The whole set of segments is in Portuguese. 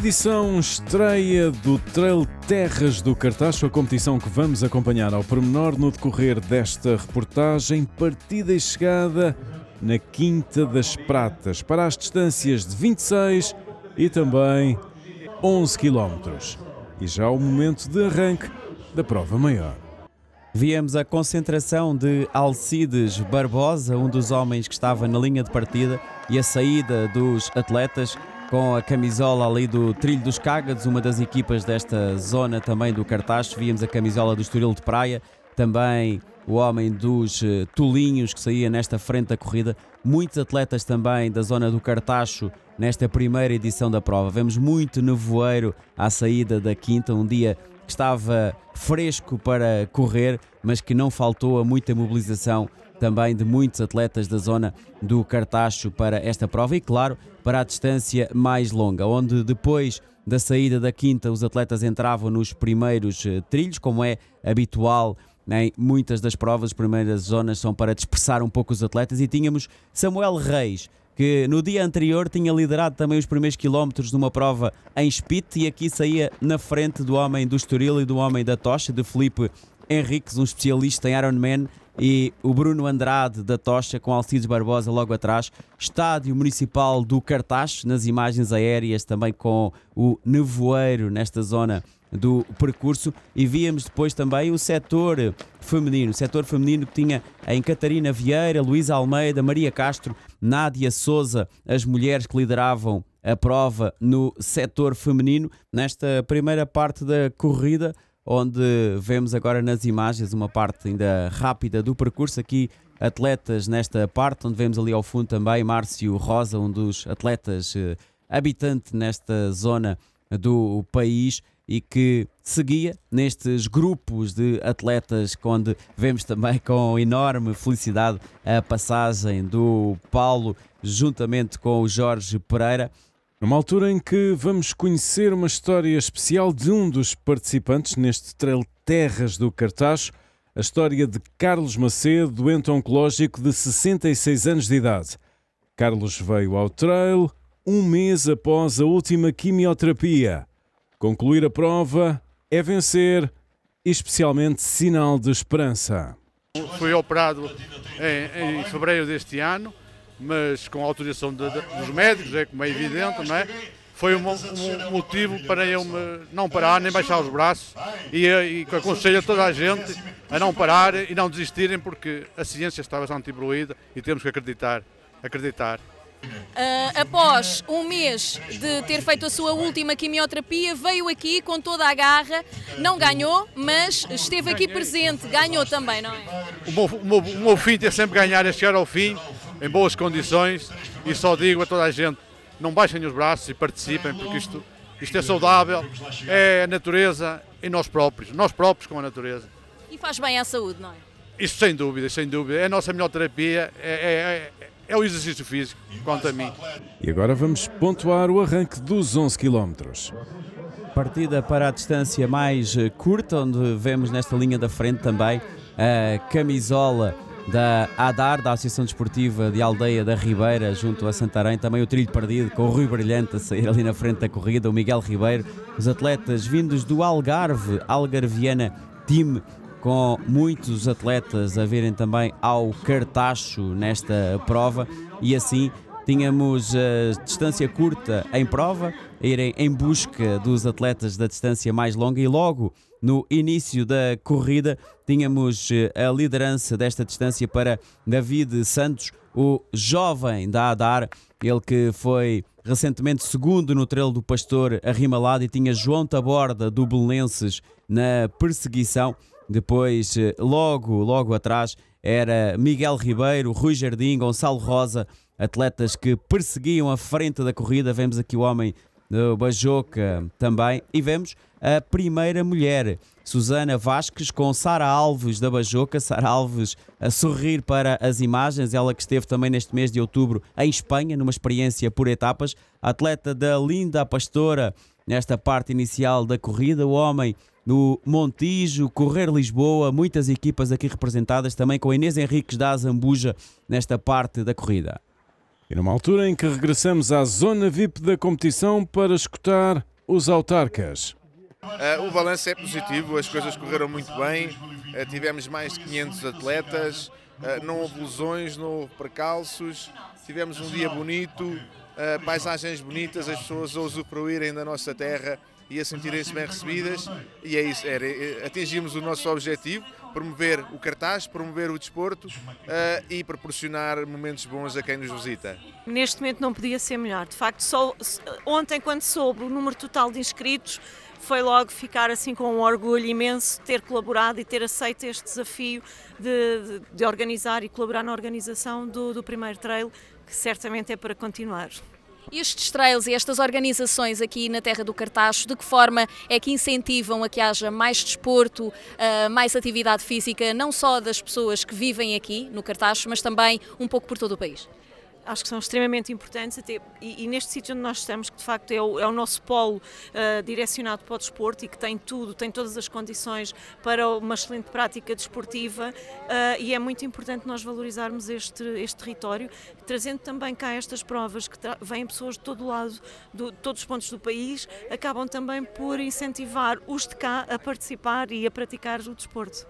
edição estreia do Trail Terras do Cartacho, a competição que vamos acompanhar ao pormenor no decorrer desta reportagem, partida e chegada na Quinta das Pratas, para as distâncias de 26 e também 11 km. E já o momento de arranque da prova maior. Viemos a concentração de Alcides Barbosa, um dos homens que estava na linha de partida, e a saída dos atletas com a camisola ali do Trilho dos Cágados, uma das equipas desta zona também do cartaz. Víamos a camisola do Estoril de Praia, também o homem dos eh, Tolinhos que saía nesta frente da corrida. Muitos atletas também da zona do Cartacho nesta primeira edição da prova. Vemos muito nevoeiro à saída da quinta, um dia que estava fresco para correr, mas que não faltou a muita mobilização também de muitos atletas da zona do Cartacho para esta prova e, claro, para a distância mais longa, onde depois da saída da quinta os atletas entravam nos primeiros eh, trilhos, como é habitual em muitas das provas, as primeiras zonas são para dispersar um pouco os atletas e tínhamos Samuel Reis, que no dia anterior tinha liderado também os primeiros quilómetros de uma prova em Spit e aqui saía na frente do homem do Estoril e do homem da Tocha, de Felipe Henriques, um especialista em Ironman e o Bruno Andrade da Tocha com Alcides Barbosa logo atrás. Estádio Municipal do Cartaz, nas imagens aéreas também com o nevoeiro nesta zona do percurso e víamos depois também o setor feminino, o setor feminino que tinha em Catarina Vieira, Luísa Almeida, Maria Castro, Nádia Souza, as mulheres que lideravam a prova no setor feminino. Nesta primeira parte da corrida, onde vemos agora nas imagens uma parte ainda rápida do percurso. Aqui, atletas nesta parte, onde vemos ali ao fundo também Márcio Rosa, um dos atletas eh, habitante nesta zona do país e que seguia nestes grupos de atletas, onde vemos também com enorme felicidade a passagem do Paulo juntamente com o Jorge Pereira. Numa altura em que vamos conhecer uma história especial de um dos participantes neste Trail Terras do Cartaz, a história de Carlos Macedo, doente oncológico de 66 anos de idade. Carlos veio ao trail um mês após a última quimioterapia. Concluir a prova é vencer, especialmente sinal de esperança. Fui operado em, em fevereiro deste ano mas com a autorização de, de, dos médicos, é como é evidente, não é? Foi um, um motivo para eu me, não parar, nem baixar os braços e, e aconselho a toda a gente a não parar e não desistirem porque a ciência está bastante evoluída e temos que acreditar, acreditar. Uh, após um mês de ter feito a sua última quimioterapia, veio aqui com toda a garra, não ganhou, mas esteve aqui presente, ganhou também, não é? O meu, o meu, o meu fim é sempre ganhar, é chegar ao fim em boas condições e só digo a toda a gente, não baixem os braços e participem, porque isto, isto é saudável, é a natureza e nós próprios, nós próprios com a natureza. E faz bem à saúde, não é? Isso sem dúvida, sem dúvida. É a nossa melhor terapia, é, é, é, é o exercício físico, quanto a mim. E agora vamos pontuar o arranque dos 11 quilómetros. Partida para a distância mais eh, curta, onde vemos nesta linha da frente também a camisola da ADAR, da Associação Desportiva de Aldeia da Ribeira, junto a Santarém, também o trilho perdido com o Rui Brilhante a sair ali na frente da corrida, o Miguel Ribeiro, os atletas vindos do Algarve, Algarviana Time, com muitos atletas a virem também ao cartacho nesta prova e assim tínhamos a eh, distância curta em prova, a irem em busca dos atletas da distância mais longa e logo no início da corrida, tínhamos eh, a liderança desta distância para David Santos, o jovem da Adar, ele que foi recentemente segundo no trelo do Pastor Arrimalado e tinha João Taborda do Belenenses na perseguição. Depois, eh, logo, logo atrás, era Miguel Ribeiro, Rui Jardim, Gonçalo Rosa, atletas que perseguiam a frente da corrida. Vemos aqui o homem da Bajoca também. E vemos a primeira mulher, Susana Vasques, com Sara Alves da Bajoca. Sara Alves a sorrir para as imagens, ela que esteve também neste mês de outubro em Espanha, numa experiência por etapas. atleta da Linda Pastora, nesta parte inicial da corrida, o homem no Montijo, Correr Lisboa, muitas equipas aqui representadas, também com a Inês Henriques da Azambuja nesta parte da corrida. E numa altura em que regressamos à zona VIP da competição para escutar os autarcas. Uh, o balanço é positivo, as coisas correram muito bem, uh, tivemos mais de 500 atletas, uh, não houve lesões, não houve precalços, tivemos um dia bonito, paisagens bonitas, as pessoas a usufruírem da nossa terra e a sentirem-se bem recebidas, e é isso, era, atingimos o nosso objetivo, promover o cartaz, promover o desporto uh, e proporcionar momentos bons a quem nos visita. Neste momento não podia ser melhor. De facto, só ontem, quando soube o número total de inscritos, foi logo ficar assim com um orgulho imenso ter colaborado e ter aceito este desafio de, de, de organizar e colaborar na organização do, do primeiro trail, que certamente é para continuar. Estes trails e estas organizações aqui na Terra do Cartacho, de que forma é que incentivam a que haja mais desporto, ah, mais atividade física, não só das pessoas que vivem aqui no Cartacho, mas também um pouco por todo o país? acho que são extremamente importantes até, e, e, neste sítio onde nós estamos, que de facto é o, é o nosso polo uh, direcionado para o desporto e que tem tudo, tem todas as condições para uma excelente prática desportiva uh, e é muito importante nós valorizarmos este, este território, trazendo também cá estas provas que vêm pessoas de todo lado, de todos os pontos do país, acabam também por incentivar os de cá a participar e a praticar o desporto.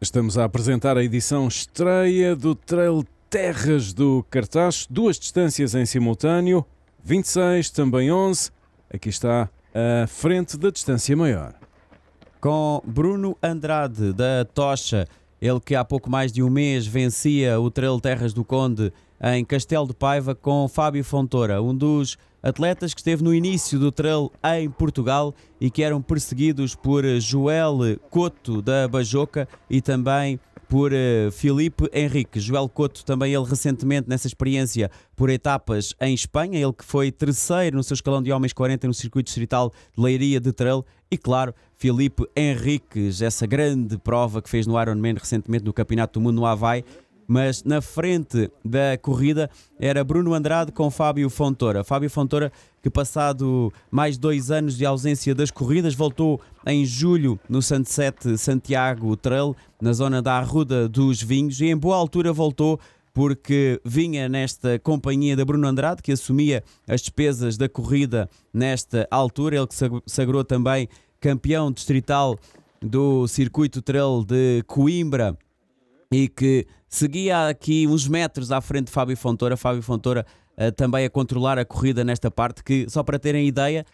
Estamos a apresentar a edição estreia do Trail terras do cartaz, duas distâncias em simultâneo, 26, também 11. Aqui está a frente da distância maior. Com Bruno Andrade da Tocha, ele que há pouco mais de um mês vencia o Trail Terras do Conde em Castelo de Paiva com Fábio Fontoura, um dos atletas que esteve no início do trail em Portugal e que eram perseguidos por Joel Coto da Bajoca e também por uh, Filipe Henrique. Joel Couto, também ele recentemente nessa experiência por etapas em Espanha, ele que foi terceiro no seu escalão de homens 40 no circuito distrital de Leiria de Trel e claro, Filipe Henriques, essa grande prova que fez no Ironman recentemente no Campeonato do Mundo no Havaí mas na frente da corrida era Bruno Andrade com Fábio Fontoura. Fábio Fontoura, que passado mais dois anos de ausência das corridas, voltou em julho no Sunset Santiago Trail, na zona da Arruda dos Vinhos, e em boa altura voltou porque vinha nesta companhia da Bruno Andrade, que assumia as despesas da corrida nesta altura, ele que sagrou também campeão distrital do circuito trail de Coimbra e que seguia aqui uns metros à frente de Fábio Fontoura. Fábio Fontoura uh, também a controlar a corrida nesta parte, que só para terem ideia,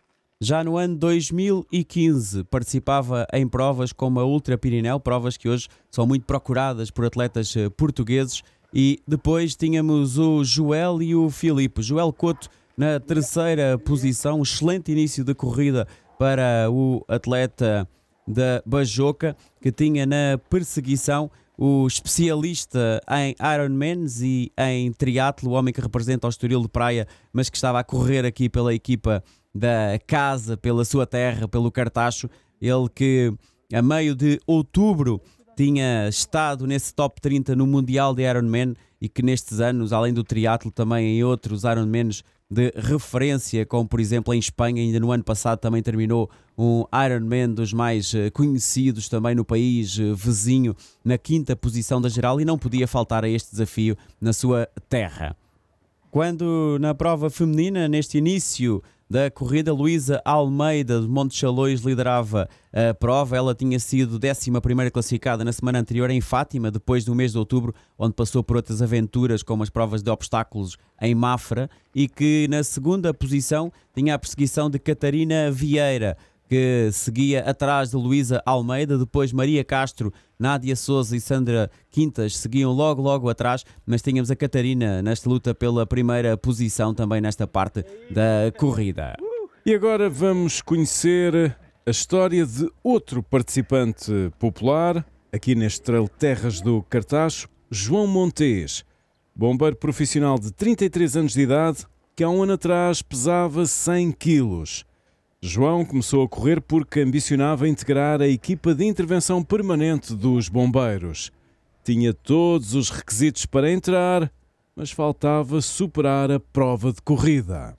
já no ano 2015 participava em provas como a Ultra Pirineu, provas que hoje são muito procuradas por atletas eh, portugueses. E depois tínhamos o Joel e o Filipe. Joel Couto na terceira posição, um excelente início de corrida para o atleta da Bajoca, que tinha na perseguição o especialista em Ironmans e em triatlo, o homem que representa o Estoril de Praia, mas que estava a correr aqui pela equipa da casa, pela sua terra, pelo Cartacho, ele que a meio de outubro tinha estado nesse top 30 no Mundial de Ironman e que nestes anos, além do triatlo, também em outros Ironmans de referência, como por exemplo em Espanha, ainda no ano passado também terminou um Ironman dos mais eh, conhecidos também no país eh, vizinho, na quinta posição da geral e não podia faltar a este desafio na sua terra. Quando na prova feminina, neste início da corrida. Luísa Almeida de Monte Chalões liderava a prova. Ela tinha sido 11 classificada na semana anterior em Fátima, depois do mês de outubro, onde passou por outras aventuras, como as provas de obstáculos em Mafra, e que na segunda posição tinha a perseguição de Catarina Vieira que seguia atrás de Luísa Almeida, depois Maria Castro, Nádia Souza e Sandra Quintas seguiam logo, logo atrás, mas tínhamos a Catarina nesta luta pela primeira posição também nesta parte da corrida. E agora vamos conhecer a história de outro participante popular, aqui neste Trail Terras do Cartaz, João Montes, bombeiro profissional de 33 anos de idade, que há um ano atrás pesava 100 quilos. João começou a correr porque ambicionava integrar a equipa de intervenção permanente dos bombeiros. Tinha todos os requisitos para entrar, mas faltava superar a prova de corrida.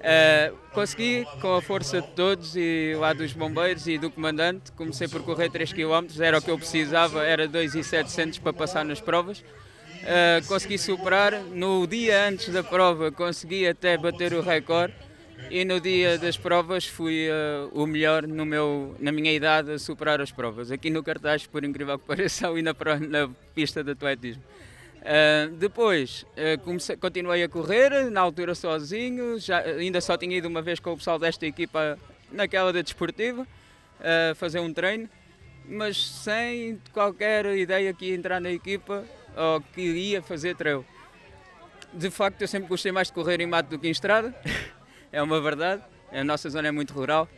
Uh, consegui, com a força de todos e lá dos bombeiros e do comandante, comecei por correr 3 km, era o que eu precisava, era 2,700 para passar nas provas. Uh, consegui superar, no dia antes da prova consegui até bater o recorde e no dia das provas fui uh, o melhor no meu, na minha idade a superar as provas. Aqui no cartaz, por incrível que pareça, e na, na pista de atletismo. Uh, depois uh, eh, comecei, continuei a correr, na altura sozinho, já, ainda só tinha ido uma vez com o pessoal desta equipa naquela da de desportiva, fazer um treino, mas sem qualquer ideia que ia entrar na equipa ou que ia fazer trail. De facto, eu sempre gostei mais de correr em mato do que em estrada. é uma verdade, a nossa zona é muito rural.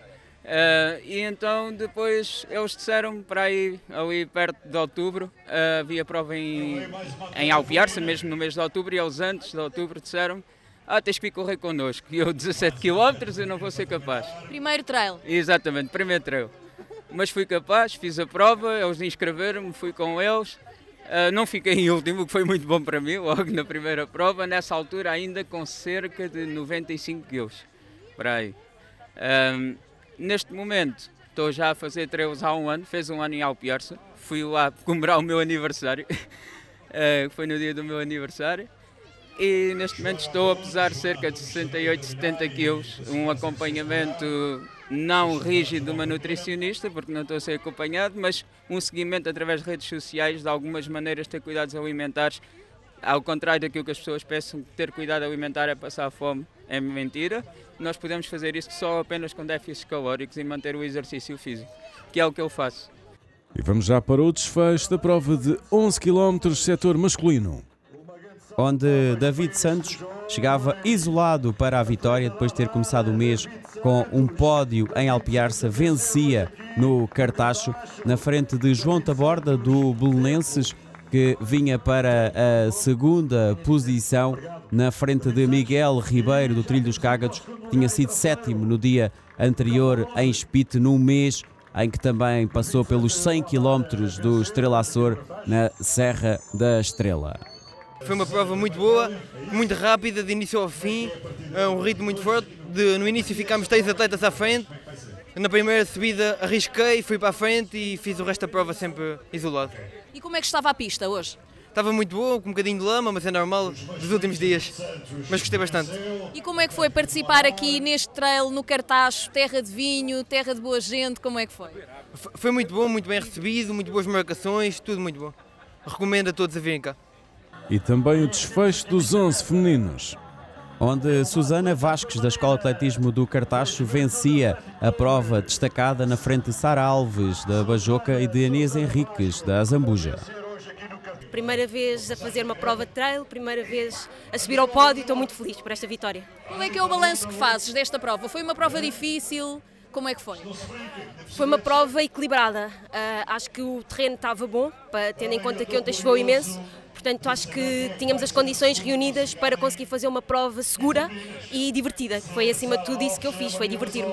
Uh, e então depois eles disseram para aí, ali perto de outubro, uh, havia prova em, em Alpiarça, mesmo no mês de outubro, e eles antes de outubro disseram ah, tens que ir correr connosco. E eu 17 km eu não vou ser capaz. Primeiro trail. Exatamente, primeiro trail. Mas fui capaz, fiz a prova, eles inscreveram-me, fui com eles. Ah, não fiquei em último, o que foi muito bom para mim, logo na primeira prova, nessa altura ainda com cerca de 95 quilos, por aí. neste momento estou já a fazer treinos há um ano, fez um ano em Alpiarça, fui lá comemorar o meu aniversário, uh, foi no dia do meu aniversário, e neste momento estou a pesar cerca de 68, 70 quilos, um acompanhamento não rígido uma nutricionista, porque não estou a ser acompanhado, mas um seguimento através de redes sociais, de algumas maneiras ter cuidados alimentares. Ao contrário daquilo que as pessoas pensam, ter cuidado alimentar é passar fome, é mentira. Nós podemos fazer isso só apenas com déficits calóricos e manter o exercício físico, que é o que eu faço. E vamos já para o desfecho da prova de 11 km setor masculino onde David Santos chegava isolado para a vitória depois de ter começado o mês com um pódio em Alpiarça, vencia no Cartacho, na frente de João Taborda, do Belenenses, que vinha para a segunda posição, na frente de Miguel Ribeiro, do Trilho dos Cágados, que tinha sido sétimo no dia anterior em Spit num mês em que também passou pelos 100 km do Estrela Açor, na Serra da Estrela. Foi uma prova muito boa, muito rápida, de início ao fim, é um ritmo muito forte. De, no início ficámos três atletas à frente. Na primeira subida arrisquei, fui para a frente e fiz o resto da prova sempre isolado. E como é que estava a pista hoje? Estava muito boa, com um bocadinho de lama, mas é normal dos últimos dias. Mas gostei bastante. E como é que foi participar aqui neste trail, no Cartacho, terra de vinho, terra de boa gente, como é que foi? Foi muito bom, muito bem recebido, muito boas marcações, tudo muito bom. Recomendo a todos a virem cá e também o desfecho dos 11 femininos. Onde Susana Vasques, da Escola de Atletismo do Cartacho, vencia a prova destacada na frente de Sara Alves, da Bajoca, e de Anias Henriques, da Zambuja primeira vez a fazer uma prova de trail, primeira vez a subir ao pódio, estou muito feliz por esta vitória. Qual é que é o balanço que fazes desta prova? Foi uma prova difícil? Como é que foi? Foi uma prova equilibrada. Uh, acho que o terreno estava bom, tendo em conta que ontem chegou imenso. Portanto, acho que tínhamos as condições reunidas para conseguir fazer uma prova segura e divertida. Foi acima de tudo isso que eu fiz, foi divertir-me.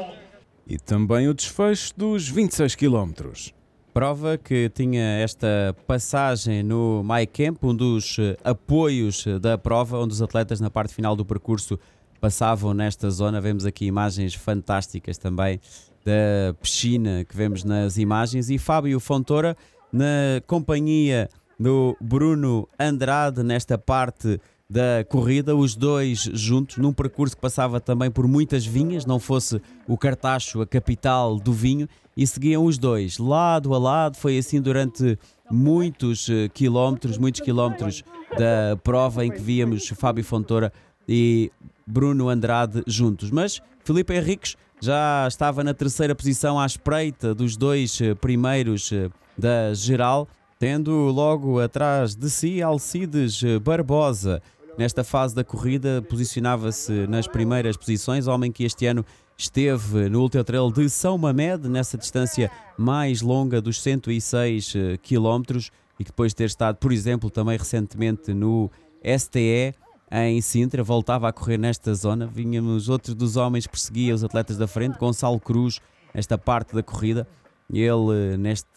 E também o desfecho dos 26 quilómetros prova que tinha esta passagem no MyCamp, um dos eh, apoios eh, da prova, onde os atletas na parte final do percurso passavam nesta zona. Vemos aqui imagens fantásticas também da piscina que vemos nas imagens e Fábio Fontoura na companhia do Bruno Andrade nesta parte da corrida, os dois juntos, num percurso que passava também por muitas vinhas, não fosse o Cartacho a capital do vinho, e seguiam os dois lado a lado. Foi assim durante muitos eh, quilómetros, muitos quilómetros da prova em que víamos Fábio Fontoura e Bruno Andrade juntos. Mas Felipe Henriques já estava na terceira posição à espreita dos dois eh, primeiros eh, da geral tendo logo atrás de si Alcides Barbosa. Nesta fase da corrida, posicionava-se nas primeiras posições, homem que este ano esteve no Ultra Trail de São Mamed, nessa distância mais longa dos 106 km, eh, e que depois de ter estado, por exemplo, também recentemente no STE, em Sintra, voltava a correr nesta zona. Vínhamos outro dos homens que perseguia os atletas da frente, Gonçalo Cruz, nesta parte da corrida. Ele, eh, neste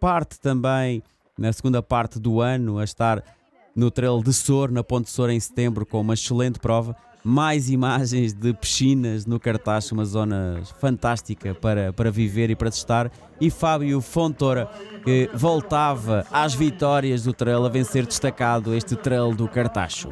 parte também na segunda parte do ano a estar no Trail de Sor, na Ponte de Sor em setembro, com uma excelente prova. Mais imagens de piscinas no cartaz, uma zona fantástica para, para viver e para testar. E Fábio Fontoura que voltava às vitórias do Trail, a vencer destacado este Trail do Cartacho.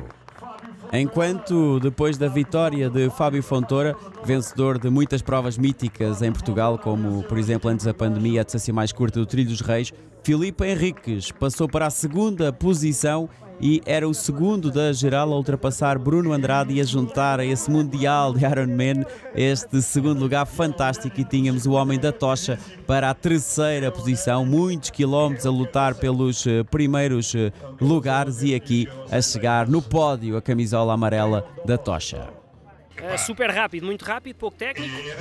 Enquanto depois da vitória de Fábio Fontoura, vencedor de muitas provas míticas em Portugal, como por exemplo antes da pandemia a distância mais curta do Trilho dos Reis, Filipe Henriques passou para a segunda posição e era o segundo da geral a ultrapassar Bruno Andrade e a juntar a esse Mundial de Ironman este segundo lugar fantástico e tínhamos o homem da tocha para a terceira posição, muitos quilómetros a lutar pelos eh, primeiros eh, lugares e aqui a chegar no pódio a camisola amarela da tocha. É super rápido, muito rápido, pouco técnico. É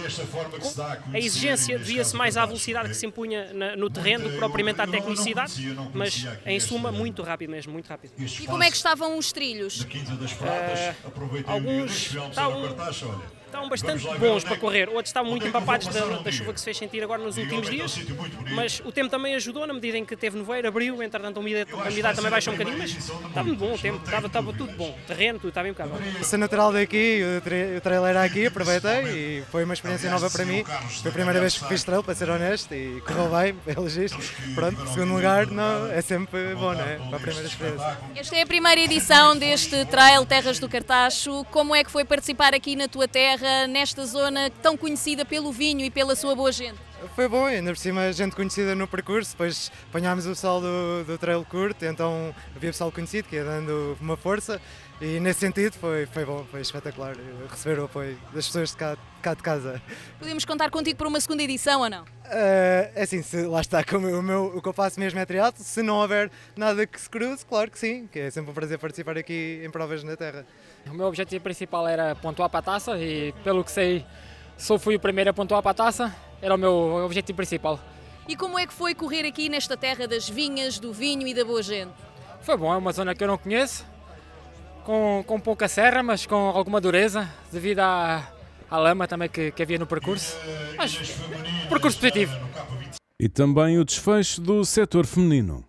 a, a exigência devia-se mais à velocidade que se impunha na, no terreno do que propriamente à tecnicidade, conhecia, mas em suma, muito rápido mesmo, muito rápido. E como é que estavam os trilhos? Uh, alguns estavam estavam bastante bons para correr, outros estavam muito empapados da, da, chuva que se fez sentir agora nos últimos dias, mas o tempo também ajudou na medida em que teve nevoeiro, abriu, entretanto a umidade, também baixou um bocadinho, mas estava muito bom o tempo, estava, estava tudo bom, terreno, tudo estava impecável. Ser natural daqui, o trailer era aqui, aproveitei e foi uma experiência nova para mim, foi a primeira vez que fiz trail, para ser honesto, e correu bem, pelos pronto, segundo lugar, não, é sempre bom, não é? Para a primeira experiência. Esta é a primeira edição deste Trail Terras do Cartacho, como é que foi participar aqui na tua terra? nesta zona tão conhecida pelo vinho e pela sua boa gente? Foi bom, ainda por cima gente conhecida no percurso, depois apanhámos o pessoal do, do trail curto, então havia pessoal conhecido que ia dando uma força e nesse sentido foi, foi bom, foi espetacular receber o apoio das pessoas de cá, cá de casa. Podemos contar contigo para uma segunda edição ou não? Uh, é assim, se, lá está, como o, meu, o que eu faço mesmo é triatlo, se não houver nada que se cruze, claro que sim, que é sempre um prazer participar aqui em provas na terra. O meu objetivo principal era pontuar para a taça e, pelo que sei, só fui o primeiro a pontuar para a taça. Era o meu objetivo principal. E como é que foi correr aqui nesta terra das vinhas, do vinho e da boa gente? Foi bom, é uma zona que eu não conheço, com, com pouca serra, mas com alguma dureza, devido à, à lama também que, que havia no percurso. Mas percurso positivo. E também o desfecho do setor feminino.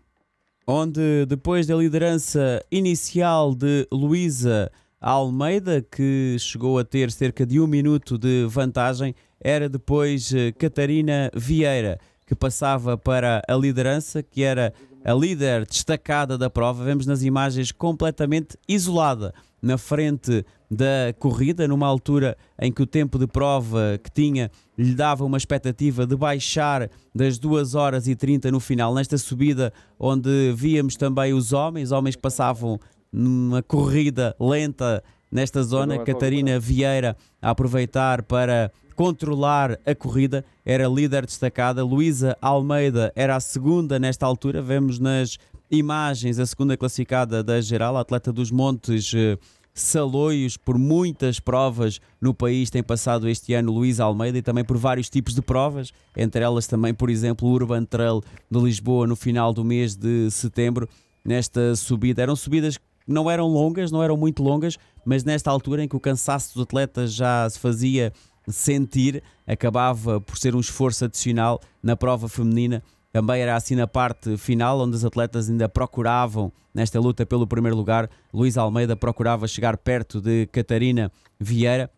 Onde, depois da liderança inicial de Luísa Almeida, que chegou a ter cerca de um minuto de vantagem. Era depois eh, Catarina Vieira, que passava para a liderança, que era a líder destacada da prova. Vemos nas imagens completamente isolada na frente da corrida, numa altura em que o tempo de prova que tinha lhe dava uma expectativa de baixar das 2 horas e 30 no final, nesta subida onde víamos também os homens, homens que passavam numa corrida lenta nesta zona. É Catarina Vieira a aproveitar para controlar a corrida, era líder destacada. Luísa Almeida era a segunda nesta altura. Vemos nas imagens a segunda classificada da geral, atleta dos Montes. Eh, Saloios por muitas provas no país tem passado este ano Luís Almeida e também por vários tipos de provas, entre elas também, por exemplo, o Urban Trail de Lisboa no final do mês de setembro, nesta subida. Eram subidas não eram longas, não eram muito longas, mas nesta altura em que o cansaço dos atletas já se fazia sentir, acabava por ser um esforço adicional na prova feminina. Também era assim na parte final, onde os atletas ainda procuravam, nesta luta pelo primeiro lugar, Luís Almeida procurava chegar perto de Catarina Vieira.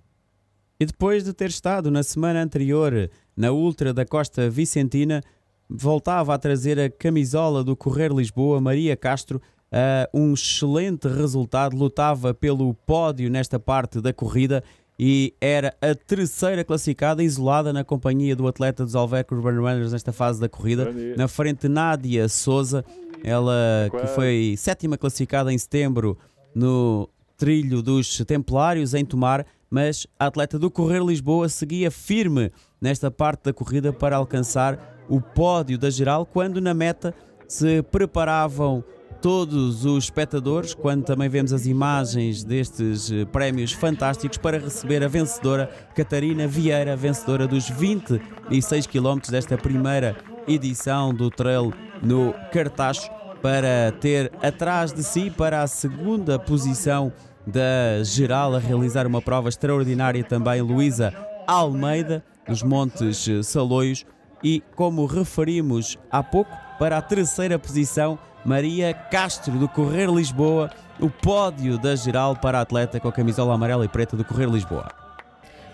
E depois de ter estado na semana anterior na Ultra da Costa Vicentina, voltava a trazer a camisola do Correr Lisboa, Maria Castro, uh, um excelente resultado, lutava pelo pódio nesta parte da corrida e era a terceira classificada isolada na companhia do atleta dos Alvecros Burn Runners nesta fase da corrida, na frente Nádia Souza, ela que foi sétima classificada em setembro no trilho dos Templários em Tomar, mas a atleta do Correr Lisboa seguia firme nesta parte da corrida para alcançar o pódio da geral, quando na meta se preparavam todos os espectadores quando também vemos as imagens destes eh, prémios fantásticos para receber a vencedora Catarina Vieira, vencedora dos 26 km desta primeira edição do Trail no Cartacho, para ter atrás de si para a segunda posição da geral a realizar uma prova extraordinária também Luísa Almeida nos Montes eh, Saloios e como referimos há pouco para a terceira posição Maria Castro, do Correr Lisboa, o pódio da geral para a atleta com a camisola amarela e preta do Correr Lisboa.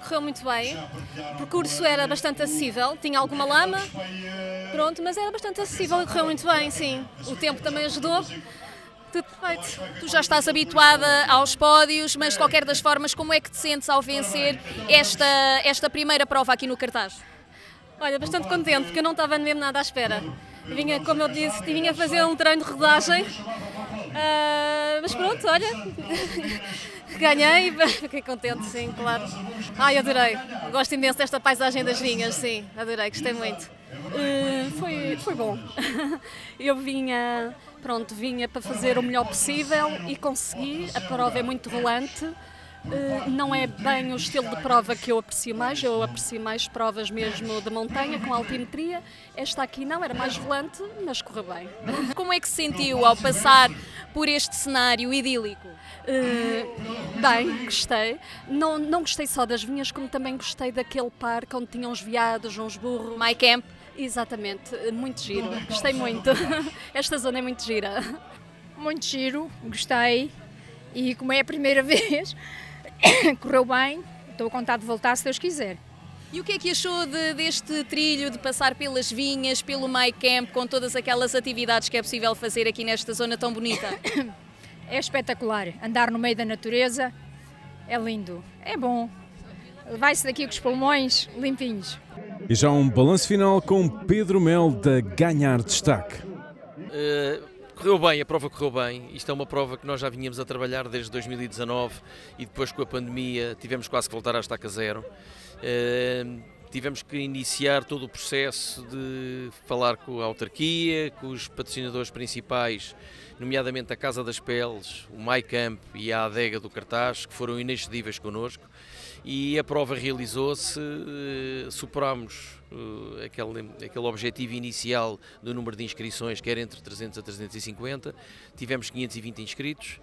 Correu muito bem, o percurso era bastante acessível, tinha alguma lama, pronto, mas era bastante acessível e correu muito bem, sim. O tempo também ajudou. Tudo perfeito. Tu já estás habituada aos pódios, mas de qualquer das formas, como é que te sentes ao vencer esta, esta primeira prova aqui no cartaz? Olha, bastante contente, porque eu não estava mesmo nada à espera vinha, como eu disse, vinha fazer um treino de rodagem. Uh, mas pronto, olha, ganhei e fiquei contente, sim, claro. Ai, adorei, gosto imenso desta paisagem das vinhas, sim, adorei, gostei muito. Uh, foi, foi bom. eu vinha, pronto, vinha para fazer o melhor possível e consegui, a prova é muito rolante. Eh, não é bem o estilo de prova que eu aprecio mais, eu aprecio mais provas mesmo de montanha, com altimetria. Esta aqui não, era mais volante, mas correu bem. Como é que se sentiu ao passar por este cenário idílico? Uh, bem, gostei. Não, não gostei só das vinhas, como também gostei daquele parque onde tinham os veados, uns burros. My Camp. Exatamente, eh, muito giro. Gostei muito. Esta zona é muito gira. Muito giro, gostei. E como é a primeira vez, correu bem, estou a contar de voltar se Deus quiser. E o que é que achou de, deste trilho, de passar pelas vinhas, pelo My Camp, com todas aquelas atividades que é possível fazer aqui nesta zona tão bonita? É espetacular. Andar no meio da natureza é lindo, é bom. Vai-se daqui com os pulmões limpinhos. E já um balanço final com Pedro Mel da Ganhar Destaque. Uh Correu bem, a prova correu bem. Isto é uma prova que nós já vínhamos a trabalhar desde 2019 e depois com a pandemia tivemos quase que voltar à estaca zero. Uh, tivemos que iniciar todo o processo de falar com a autarquia, com os patrocinadores principais, nomeadamente a Casa das Peles, o MyCamp e a Adega do Cartaz, que foram inexcedíveis connosco e a prova realizou-se, eh, superámos eh, aquele, aquele objetivo inicial do número de inscrições, que era entre 300 a 350, tivemos 520 inscritos,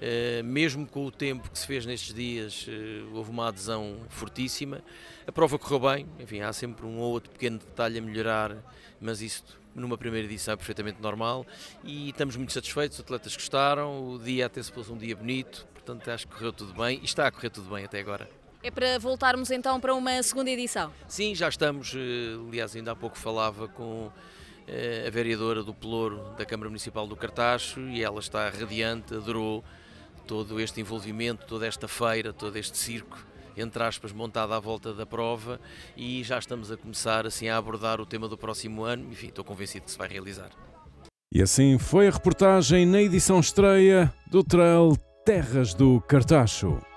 eh, mesmo com o tempo que se fez nestes dias, houve uma adesão fortíssima. A prova correu bem, enfim, há sempre um ou outro pequeno detalhe a melhorar, mas isso numa primeira edição é perfeitamente normal e estamos muito satisfeitos, os atletas gostaram, o dia até se pôs um dia bonito, portanto acho que correu tudo bem e está a correr tudo bem até agora. É para voltarmos então para uma segunda edição? Sim, já estamos. Eh, aliás, ainda há pouco falava com eh, a vereadora do Pelouro da Câmara Municipal do Cartacho e ela está radiante, adorou todo este envolvimento, toda esta feira, todo este circo entre aspas, montada à volta da prova e já estamos a começar assim a abordar o tema do próximo ano. Enfim, estou convencido que se vai realizar. E assim foi a reportagem na edição estreia do Trail Terras do Cartacho.